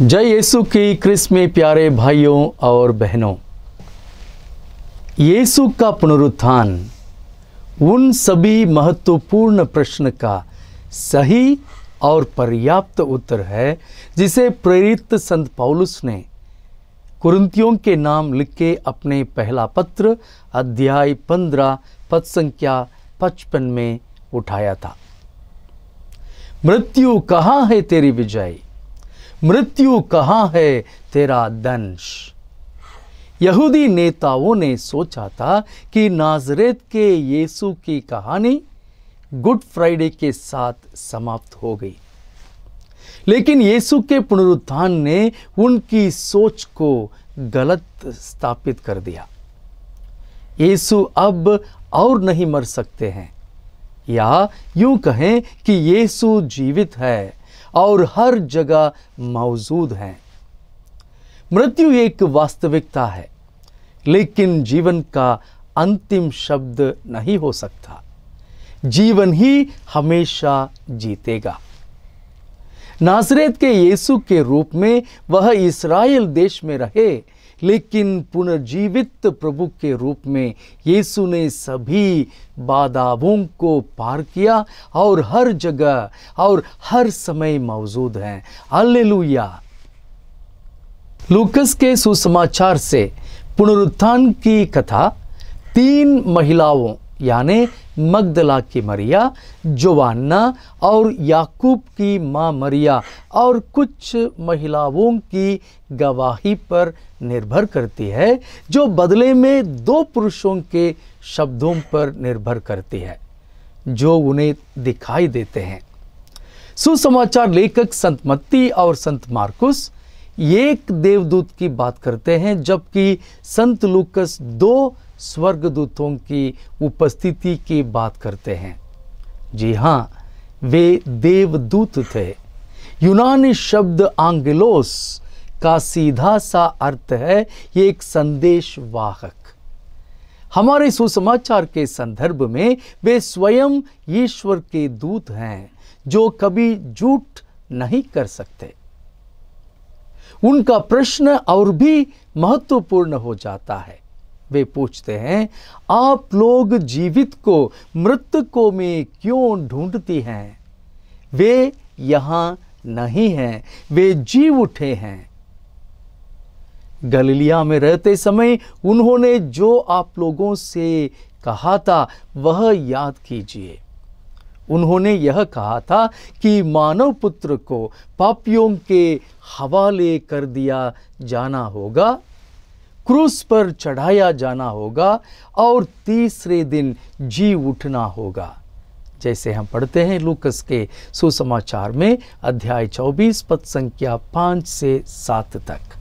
जय यीशु की क्रिस में प्यारे भाइयों और बहनों यीशु का पुनरुत्थान उन सभी महत्वपूर्ण प्रश्न का सही और पर्याप्त उत्तर है जिसे प्रेरित संत पौलुस ने कुरुतियों के नाम लिख के अपने पहला पत्र अध्याय पंद्रह पद संख्या पचपन में उठाया था मृत्यु कहाँ है तेरी विजय मृत्यु कहाँ है तेरा दंश यहूदी नेताओं ने सोचा था कि नाजरेत के यीशु की कहानी गुड फ्राइडे के साथ समाप्त हो गई लेकिन यीशु के पुनरुत्थान ने उनकी सोच को गलत स्थापित कर दिया यीशु अब और नहीं मर सकते हैं या यूं कहें कि यीशु जीवित है और हर जगह मौजूद हैं मृत्यु एक वास्तविकता है लेकिन जीवन का अंतिम शब्द नहीं हो सकता जीवन ही हमेशा जीतेगा नासरेत के यीशु के रूप में वह इसराइल देश में रहे लेकिन पुनर्जीवित प्रभु के रूप में यीशु ने सभी बाधाओं को पार किया और हर जगह और हर समय मौजूद हैं हालेलुया लूकस के सुसमाचार से पुनरुत्थान की कथा तीन महिलाओं यानि मगदला की मरिया जोवाना और याकूब की माँ मरिया और कुछ महिलाओं की गवाही पर निर्भर करती है जो बदले में दो पुरुषों के शब्दों पर निर्भर करती है जो उन्हें दिखाई देते हैं सुसमाचार लेखक संत मत्ती और संत मार्कुस एक देवदूत की बात करते हैं जबकि संत लूकस दो स्वर्गदूतों की उपस्थिति की बात करते हैं जी हाँ वे देवदूत थे यूनानी शब्द आंगलोस का सीधा सा अर्थ है ये एक संदेश वाहक हमारे सुसमाचार के संदर्भ में वे स्वयं ईश्वर के दूत हैं जो कभी झूठ नहीं कर सकते उनका प्रश्न और भी महत्वपूर्ण हो जाता है वे पूछते हैं आप लोग जीवित को मृत को में क्यों ढूंढती हैं वे यहां नहीं हैं वे जी उठे हैं गलिलिया में रहते समय उन्होंने जो आप लोगों से कहा था वह याद कीजिए उन्होंने यह कहा था कि मानव पुत्र को पापियों के हवाले कर दिया जाना होगा क्रूस पर चढ़ाया जाना होगा और तीसरे दिन जी उठना होगा जैसे हम पढ़ते हैं लूकस के सुसमाचार में अध्याय 24 पद संख्या 5 से 7 तक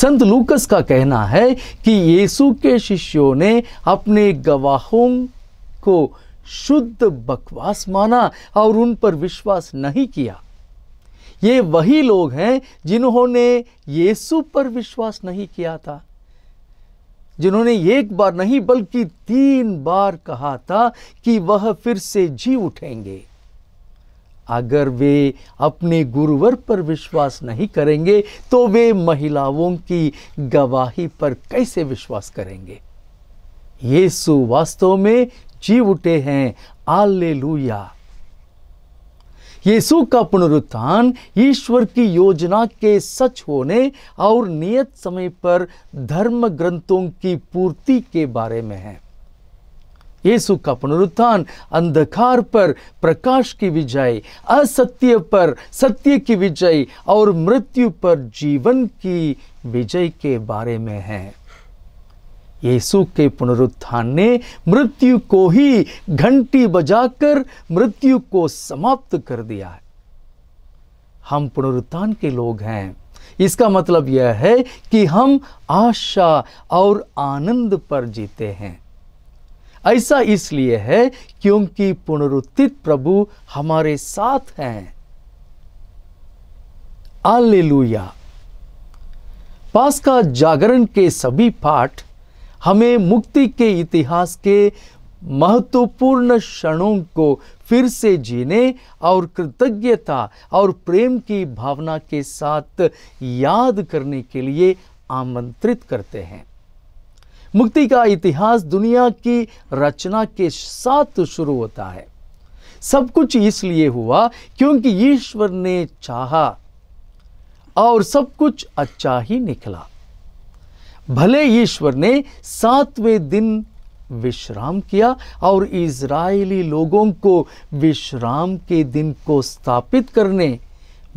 संत लूकस का कहना है कि यीशु के शिष्यों ने अपने गवाहों को शुद्ध बकवास माना और उन पर विश्वास नहीं किया ये वही लोग हैं जिन्होंने यीशु पर विश्वास नहीं किया था जिन्होंने एक बार नहीं बल्कि तीन बार कहा था कि वह फिर से जी उठेंगे अगर वे अपने गुरुवर पर विश्वास नहीं करेंगे तो वे महिलाओं की गवाही पर कैसे विश्वास करेंगे यीशु वास्तव में जी उठे हैं आले यीशु का पुनरुत्थान ईश्वर की योजना के सच होने और नियत समय पर धर्म ग्रंथों की पूर्ति के बारे में है यीशु का पुनरुत्थान अंधकार पर प्रकाश की विजय असत्य पर सत्य की विजय और मृत्यु पर जीवन की विजय के बारे में है यीशु के पुनरुत्थान ने मृत्यु को ही घंटी बजाकर मृत्यु को समाप्त कर दिया है हम पुनरुत्थान के लोग हैं इसका मतलब यह है कि हम आशा और आनंद पर जीते हैं ऐसा इसलिए है क्योंकि पुनरुत्थित प्रभु हमारे साथ हैं आलेलुया पास का जागरण के सभी पाठ हमें मुक्ति के इतिहास के महत्वपूर्ण क्षणों को फिर से जीने और कृतज्ञता और प्रेम की भावना के साथ याद करने के लिए आमंत्रित करते हैं मुक्ति का इतिहास दुनिया की रचना के साथ शुरू होता है सब कुछ इसलिए हुआ क्योंकि ईश्वर ने चाहा और सब कुछ अच्छा ही निकला भले ईश्वर ने सातवें दिन विश्राम किया और इजरायली लोगों को विश्राम के दिन को स्थापित करने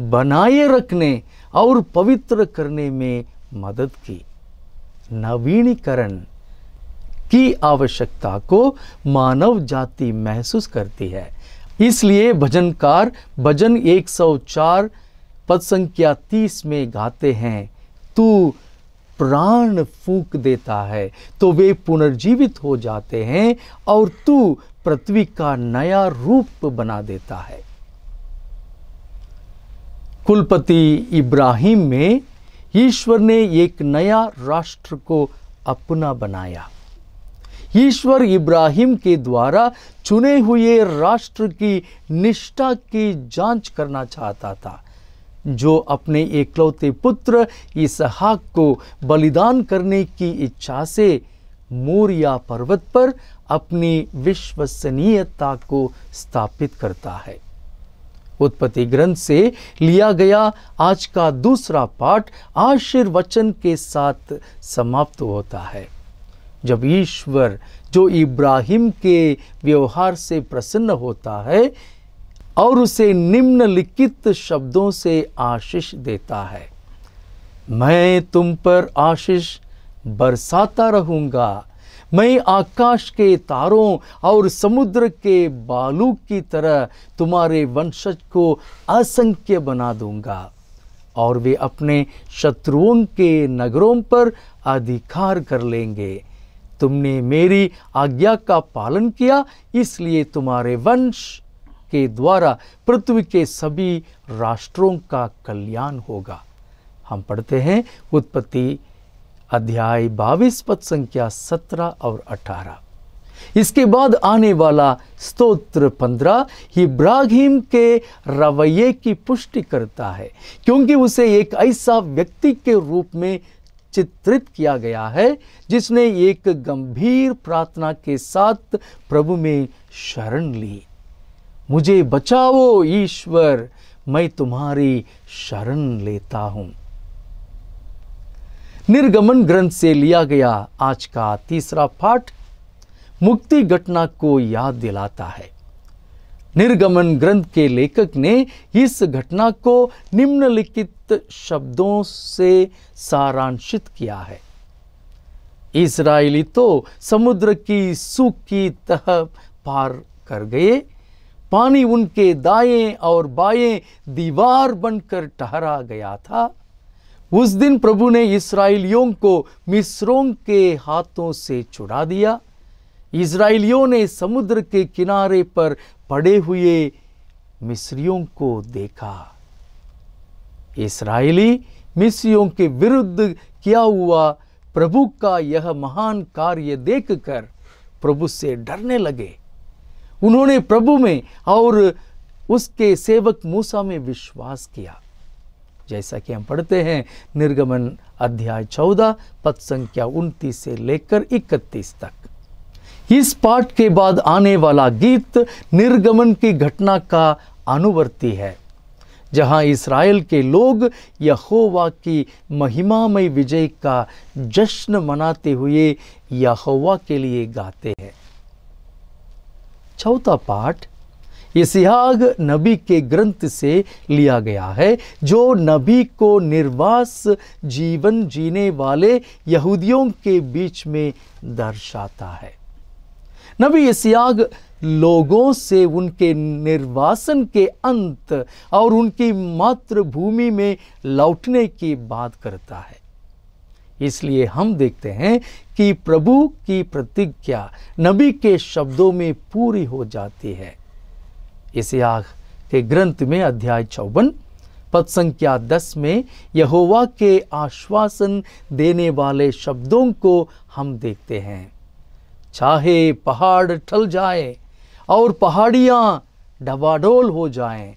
बनाए रखने और पवित्र करने में मदद की नवीनीकरण की आवश्यकता को मानव जाति महसूस करती है इसलिए भजनकार भजन 104 पद संख्या 30 में गाते हैं तू प्राण फूंक देता है तो वे पुनर्जीवित हो जाते हैं और तू पृथ्वी का नया रूप बना देता है कुलपति इब्राहिम में ईश्वर ने एक नया राष्ट्र को अपना बनाया ईश्वर इब्राहिम के द्वारा चुने हुए राष्ट्र की निष्ठा की जांच करना चाहता था जो अपने एकलौते पुत्र इसहाक को बलिदान करने की इच्छा से मोरिया पर्वत पर अपनी विश्वसनीयता को स्थापित करता है उत्पत्ति ग्रंथ से लिया गया आज का दूसरा पाठ आशीर्वचन के साथ समाप्त होता है जब ईश्वर जो इब्राहिम के व्यवहार से प्रसन्न होता है और उसे निम्नलिखित शब्दों से आशीष देता है मैं तुम पर आशीष बरसाता रहूंगा मैं आकाश के तारों और समुद्र के बालू की तरह तुम्हारे वंशज को असंख्य बना दूंगा और वे अपने शत्रुओं के नगरों पर अधिकार कर लेंगे तुमने मेरी आज्ञा का पालन किया इसलिए तुम्हारे वंश के द्वारा पृथ्वी के सभी राष्ट्रों का कल्याण होगा हम पढ़ते हैं उत्पत्ति अध्याय बाईस पद संख्या सत्रह और अठारह इसके बाद आने वाला स्तोत्र पंद्रह ब्राहिम के रवैये की पुष्टि करता है क्योंकि उसे एक ऐसा व्यक्ति के रूप में चित्रित किया गया है जिसने एक गंभीर प्रार्थना के साथ प्रभु में शरण ली मुझे बचाओ ईश्वर मैं तुम्हारी शरण लेता हूं निर्गमन ग्रंथ से लिया गया आज का तीसरा पाठ मुक्ति घटना को याद दिलाता है निर्गमन ग्रंथ के लेखक ने इस घटना को निम्नलिखित शब्दों से सारांशित किया है इसराइली तो समुद्र की सूखी तह पार कर गए पानी उनके दाएं और बाएं दीवार बनकर ठहरा गया था उस दिन प्रभु ने इसराइलियों को मिस्रों के हाथों से छुड़ा दिया इसराइलियों ने समुद्र के किनारे पर पड़े हुए मिस्रियों को देखा इसराइली मिस्रियों के विरुद्ध किया हुआ प्रभु का यह महान कार्य देखकर प्रभु से डरने लगे उन्होंने प्रभु में और उसके सेवक मूसा में विश्वास किया जैसा कि हम पढ़ते हैं निर्गमन अध्याय चौदह पद संख्या उनतीस से लेकर इकतीस तक इस पाठ के बाद आने वाला गीत निर्गमन की घटना का अनुवर्ती है जहां इसराइल के लोग यहोवा की महिमामय विजय का जश्न मनाते हुए यहोवा के लिए गाते हैं चौथा पाठ ये सिहाग नबी के ग्रंथ से लिया गया है जो नबी को निर्वास जीवन जीने वाले यहूदियों के बीच में दर्शाता है नबी सियाग लोगों से उनके निर्वासन के अंत और उनकी मातृभूमि में लौटने की बात करता है इसलिए हम देखते हैं कि प्रभु की प्रतिज्ञा नबी के शब्दों में पूरी हो जाती है इस आग के ग्रंथ में अध्याय चौवन पद संख्या दस में यहोवा के आश्वासन देने वाले शब्दों को हम देखते हैं चाहे पहाड़ ठल जाए और पहाड़िया डबाडोल हो जाएं,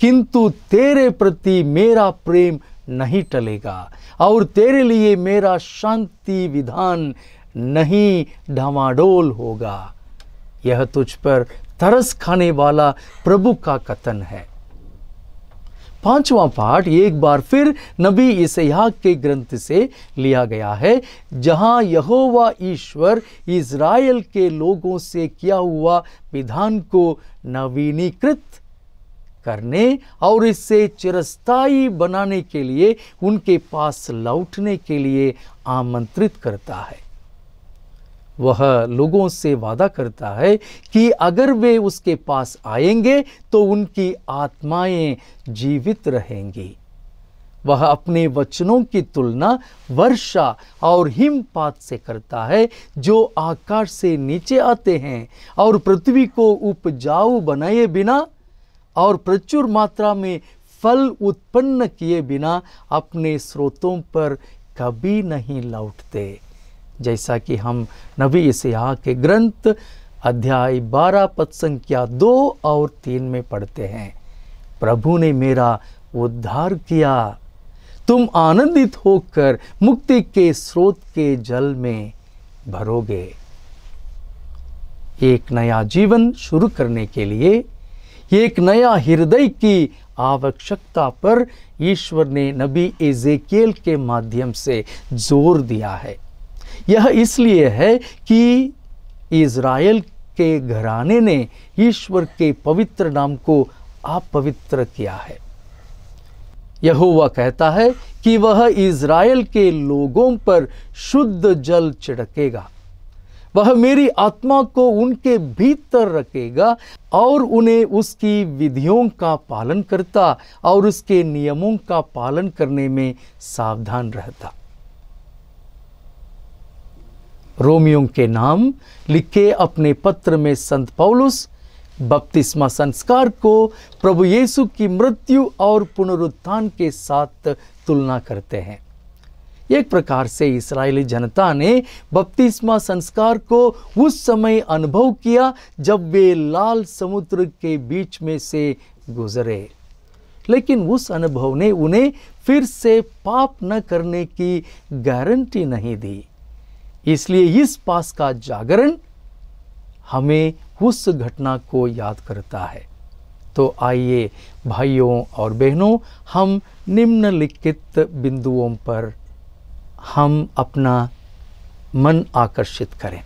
किंतु तेरे प्रति मेरा प्रेम नहीं टलेगा और तेरे लिए मेरा शांति विधान नहीं ढमाडोल होगा यह तुझ पर तरस खाने वाला प्रभु का कथन है पांचवा पाठ एक बार फिर नबी इसहा के ग्रंथ से लिया गया है जहां यहोवा ईश्वर इज़राइल के लोगों से किया हुआ विधान को नवीनीकृत करने और इसे चिरस्थायी बनाने के लिए उनके पास लौटने के लिए आमंत्रित करता है वह लोगों से वादा करता है कि अगर वे उसके पास आएंगे तो उनकी आत्माएं जीवित रहेंगी वह अपने वचनों की तुलना वर्षा और हिमपात से करता है जो आकाश से नीचे आते हैं और पृथ्वी को उपजाऊ बनाए बिना और प्रचुर मात्रा में फल उत्पन्न किए बिना अपने स्रोतों पर कभी नहीं लौटते जैसा कि हम नबी इसहा के ग्रंथ अध्याय बारह पद संख्या दो और तीन में पढ़ते हैं प्रभु ने मेरा उद्धार किया तुम आनंदित होकर मुक्ति के स्रोत के जल में भरोगे एक नया जीवन शुरू करने के लिए एक नया हृदय की आवश्यकता पर ईश्वर ने नबी एजेकेल के माध्यम से जोर दिया है यह इसलिए है कि इज़राइल के घराने ने ईश्वर के पवित्र नाम को अपवित्र किया है यहोवा कहता है कि वह इज़राइल के लोगों पर शुद्ध जल छिड़केगा वह मेरी आत्मा को उनके भीतर रखेगा और उन्हें उसकी विधियों का पालन करता और उसके नियमों का पालन करने में सावधान रहता रोमियों के नाम लिखे अपने पत्र में संत पौलुस बपतिस्मा संस्कार को प्रभु येसु की मृत्यु और पुनरुत्थान के साथ तुलना करते हैं एक प्रकार से इसराइली जनता ने बपतिस्मा संस्कार को उस समय अनुभव किया जब वे लाल समुद्र के बीच में से गुजरे लेकिन उस अनुभव ने उन्हें फिर से पाप न करने की गारंटी नहीं दी इसलिए इस पास का जागरण हमें उस घटना को याद करता है तो आइए भाइयों और बहनों हम निम्नलिखित बिंदुओं पर हम अपना मन आकर्षित करें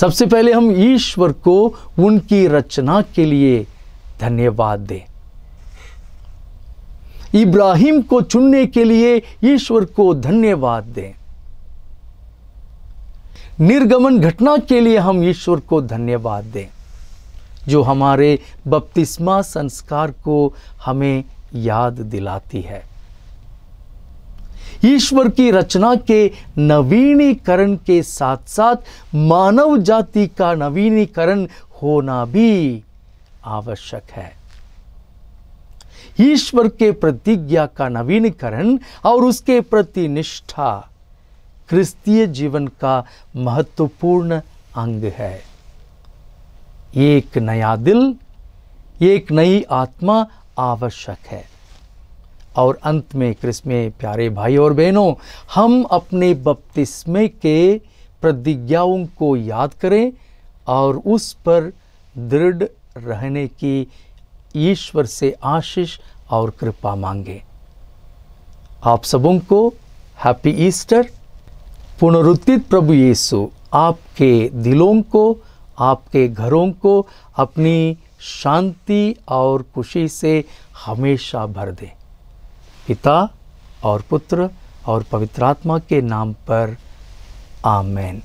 सबसे पहले हम ईश्वर को उनकी रचना के लिए धन्यवाद दें इब्राहिम को चुनने के लिए ईश्वर को धन्यवाद दें निर्गमन घटना के लिए हम ईश्वर को धन्यवाद दें जो हमारे बपतिस्मा संस्कार को हमें याद दिलाती है ईश्वर की रचना के नवीनीकरण के साथ साथ मानव जाति का नवीनीकरण होना भी आवश्यक है ईश्वर के प्रतिज्ञा का नवीनीकरण और उसके प्रति निष्ठा क्रिस्तीय जीवन का महत्वपूर्ण अंग है एक नया दिल एक नई आत्मा आवश्यक है और अंत में क्रिसमे प्यारे भाई और बहनों हम अपने बपतिस्मे के प्रतिज्ञाओं को याद करें और उस पर दृढ़ रहने की ईश्वर से आशीष और कृपा मांगे आप सबों को हैप्पी ईस्टर पुनरुत्थित प्रभु यीशु आपके दिलों को आपके घरों को अपनी शांति और खुशी से हमेशा भर दें पिता और पुत्र और पवित्रात्मा के नाम पर आमेन